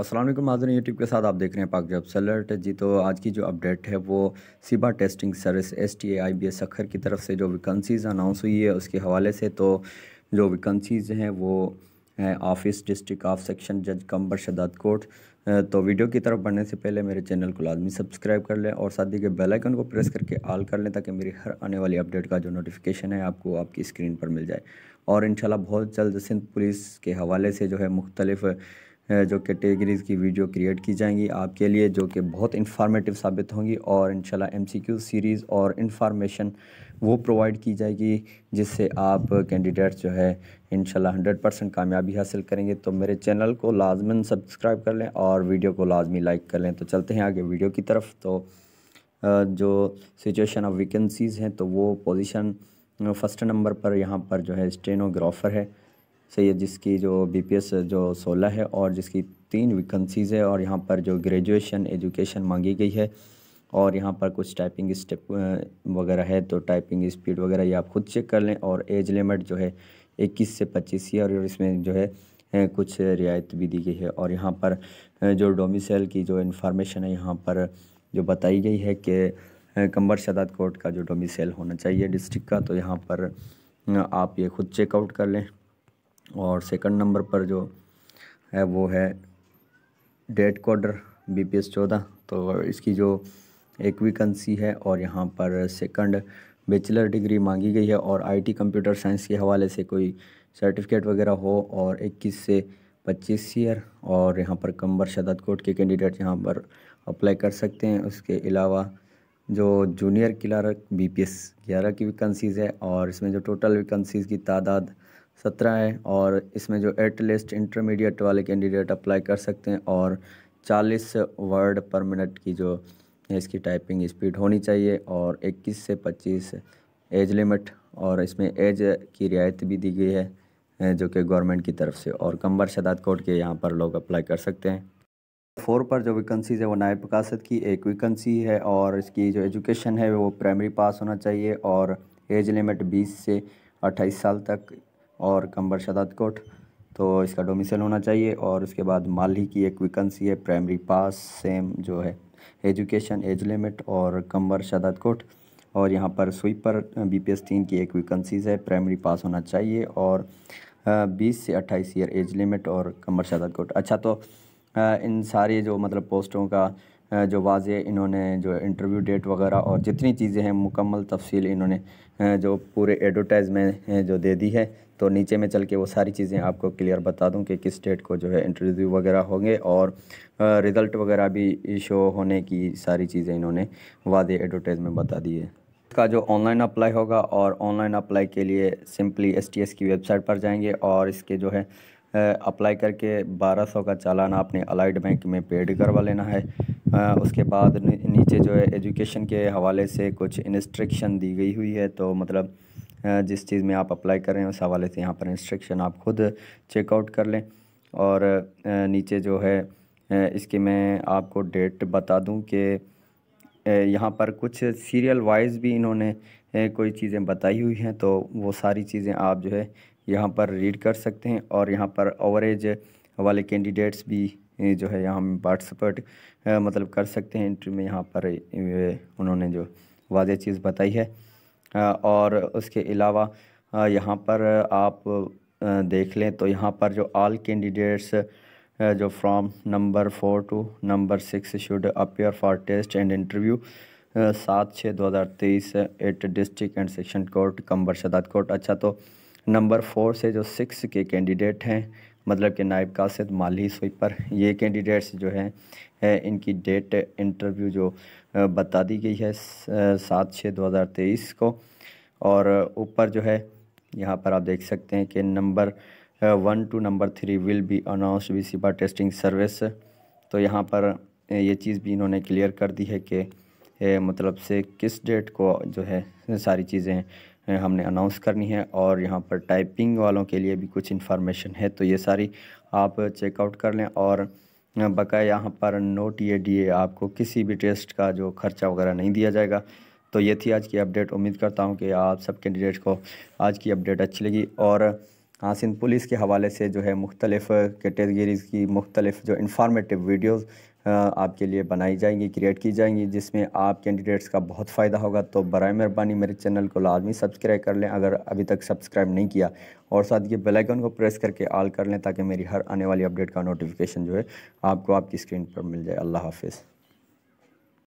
Aslam हाजन YouTube के साथ आप देख रहे हैं पाक जब सलर्ट जी तो आज की जो अपडेट है वो SIBA testing service S T A I B S Sukkur की तरफ से जो वैकेंसीज़ अनाउंस हुई है उसके हवाले से तो जो वैकेंसीज़ हैं वो हैं ऑफिस डिस्ट्रिक्ट ऑफ सेक्शन जज कम्बर शदात कोट तो वीडियो की तरफ बढ़ने से पहले मेरे चैनल को लाजमी सब्सक्राइब कर लें और साथ ही के बेल आइकन को प्रेस करके ऑल कर लें ताकि मेरी हर आने वाली अपडेट का जो नोटिफिकेशन है आपको आपकी स्क्रीन पर मिल जाए और इन बहुत जल्द सिंध पुलिस के हवाले से जो है मुख्तलिफ़ जो कैटेगरीज़ की वीडियो क्रिएट की जाएंगी आपके लिए जो कि बहुत इंफॉर्मेटिव साबित होंगी और इंशाल्लाह एमसीक्यू सीरीज़ और इन्फॉर्मेशन वो प्रोवाइड की जाएगी जिससे आप कैंडिडेट जो है इन हंड्रेड परसेंट कामयाबी हासिल करेंगे तो मेरे चैनल को लाजमन सब्सक्राइब कर लें और वीडियो को लाजमी लाइक कर लें तो चलते हैं आगे वीडियो की तरफ तो जो सिचुएशन ऑफ वैकेंसीज़ हैं तो वो पोजिशन फर्स्ट नंबर पर यहाँ पर जो है स्टेनोग्राफ़र है सही है जिसकी जो बी जो सोलह है और जिसकी तीन वैकेंसीज़ है और यहाँ पर जो ग्रेजुएशन एजुकेशन मांगी गई है और यहाँ पर कुछ टाइपिंग स्टेप वगैरह है तो टाइपिंग स्पीड वगैरह ये आप खुद चेक कर लें और एज लिमिट जो है इक्कीस से पच्चीस ही और इसमें जो है कुछ रियायत भी दी गई है और यहाँ पर जो डोमिसल की जो इन्फॉर्मेशन है यहाँ पर जो बताई गई है कि कंबर शदात कोर्ट का जो डोमिसल होना चाहिए डिस्ट्रिक्ट का तो यहाँ पर आप ये खुद चेकआउट कर लें और सेकंड नंबर पर जो है वो है data coder B P S चौदह तो इसकी जो एक वीकेंसी है और यहाँ पर सेकंड बेचलर डिग्री मांगी गई है और आईटी कंप्यूटर साइंस के हवाले से कोई सर्टिफिकेट वगैरह हो और 21 से 25 ईयर और यहाँ पर कंबर शदत कोट के कैंडिडेट यहाँ पर अप्लाई कर सकते हैं उसके अलावा जो junior clerk B P S ग्यारह की वैकेंसीज़ है और इसमें जो टोटल वैकेंसीज़ की तादाद सत्रह है और इसमें जो एट लिस्ट इंटरमीडिएट वाले कैंडिडेट अप्लाई कर सकते हैं और चालीस वर्ड पर मिनट की जो इसकी टाइपिंग स्पीड होनी चाहिए और इक्कीस से पच्चीस एज लिमिट और इसमें एज की रियायत भी दी गई है जो कि गवर्नमेंट की तरफ से और कम्बर शदात कोर्ट के यहाँ पर लोग अप्लाई कर सकते हैं फोर पर जो वैकेंसीज़ है वो नायब प्रकाशत की एक वैकेंसी है और इसकी जो एजुकेशन है वो प्राइमरी पास होना चाहिए और एज लिमिट बीस से अट्ठाईस साल तक और कंबर शदात कोट तो इसका डोमिसल होना चाहिए और उसके बाद माली की एक वैकेंसी है प्राइमरी पास सेम जो है एजुकेशन एज लिमिट और कंबर शदात कोट और यहाँ पर स्वीपर बी पी एस तीन की एक वैकेंसीज है प्राइमरी पास होना चाहिए और बीस से अट्ठाईस ईयर एज लिमिट और कंबर शदात कोट अच्छा तो इन सारी जो मतलब पोस्टों का जो वाज इन्होंने जो इंटरव्यू डेट वगैरह और जितनी चीज़ें हैं मुकम्मल तफसील इन्होंने जो पूरे एडवर्टाइज में जो दे दी है तो नीचे में चल के वो सारी चीज़ें आपको क्लियर बता दूं कि किस डेट को जो है इंटरव्यू वगैरह होंगे और रिज़ल्ट वगैरह भी शो होने की सारी चीज़ें इन्होंने वादे एडवर्टाइज में बता दी है इसका जो ऑनलाइन अप्लाई होगा और ऑनलाइन अप्लाई के लिए सिंपली एस की वेबसाइट पर जाएंगे और इसके जो है अप्लाई करके बारह सौ का चालान आपने अलाइड बैंक में पेड करवा लेना है उसके बाद नीचे जो है एजुकेशन के हवाले से कुछ इंस्ट्रक्शन दी गई हुई है तो मतलब जिस चीज़ में आप अप्लाई कर रहे हैं उस हवाले से यहाँ पर इंस्ट्रक्शन आप खुद चेकआउट कर लें और नीचे जो है इसके मैं आपको डेट बता दूं कि यहाँ पर कुछ सीरियल वाइज भी इन्होंने कोई चीज़ें बताई हुई हैं तो वो सारी चीज़ें आप जो है यहाँ पर रीड कर सकते हैं और यहाँ पर ओवरेज वाले कैंडिडेट्स भी जो है यहाँ पार्टिसिपेट मतलब कर सकते हैं इंटरव्यू में यहाँ पर उन्होंने जो वाज चीज़ बताई है और उसके अलावा यहाँ पर आप देख लें तो यहाँ पर जो आल कैंडिडेट्स जो from number four to number six should appear for test and interview सात छः दो हज़ार तेईस at district and section court Kambar Shahdad court अच्छा तो नंबर फोर से जो सिक्स के कैंडिडेट हैं मतलब कि नायब कासद माली स्वीपर ये कैंडिडेट्स जो हैं है इनकी डेट इंटरव्यू जो बता दी गई है सात छः दो हज़ार तेईस को और ऊपर जो है यहाँ पर आप देख सकते हैं कि number one to number three will be announce via SIBA testing service तो यहाँ पर ये चीज़ भी इन्होंने क्लियर कर दी है कि मतलब से किस डेट को जो है सारी चीज़ें हमने अनाउंस करनी है और यहाँ पर टाइपिंग वालों के लिए भी कुछ इन्फॉर्मेशन है तो ये सारी आप चेकआउट कर लें और बकाया यहाँ पर नोट ये डी आपको किसी भी टेस्ट का जो खर्चा वगैरह नहीं दिया जाएगा तो ये थी आज की अपडेट उम्मीद करता हूँ कि आप सब कैंडिडेट को आज की अपडेट अच्छी लगी और सिंध पुलिस के हवाले से जो है मुख्तलिफ़ कैटेगरीज़ की मुख्तलिफ़ जो इंफॉर्मेटिव वीडियोज़ आपके लिए बनाई जाएंगी क्रिएट की जाएंगी जिसमें आप कैंडिडेट्स का बहुत फ़ायदा होगा तो बर मेहरबानी मेरे चैनल को लाजमी सब्सक्राइब कर लें अगर अभी तक सब्सक्राइब नहीं किया और साथ ये बेल आइकन को प्रेस करके ऑल कर लें ताकि मेरी हर आने वाली अपडेट का नोटिफिकेशन जो है आपको आपकी स्क्रीन पर मिल जाए अल्लाह हाफिज़